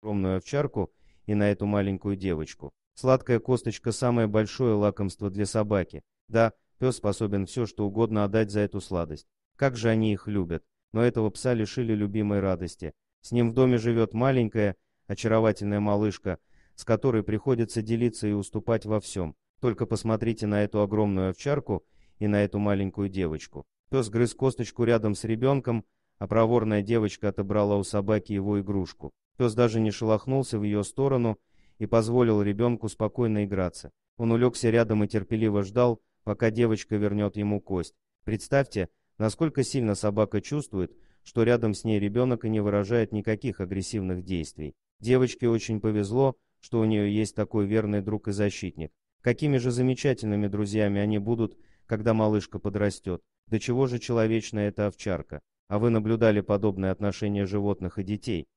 огромную овчарку и на эту маленькую девочку. Сладкая косточка – самое большое лакомство для собаки. Да, пес способен все, что угодно отдать за эту сладость. Как же они их любят. Но этого пса лишили любимой радости. С ним в доме живет маленькая, очаровательная малышка, с которой приходится делиться и уступать во всем. Только посмотрите на эту огромную овчарку и на эту маленькую девочку. Пес грыз косточку рядом с ребенком, а проворная девочка отобрала у собаки его игрушку. Пес даже не шелохнулся в ее сторону и позволил ребенку спокойно играться. Он улегся рядом и терпеливо ждал, пока девочка вернет ему кость. Представьте, насколько сильно собака чувствует, что рядом с ней ребенок и не выражает никаких агрессивных действий. Девочке очень повезло, что у нее есть такой верный друг и защитник. Какими же замечательными друзьями они будут, когда малышка подрастет. До чего же человечна эта овчарка? А вы наблюдали подобное отношение животных и детей?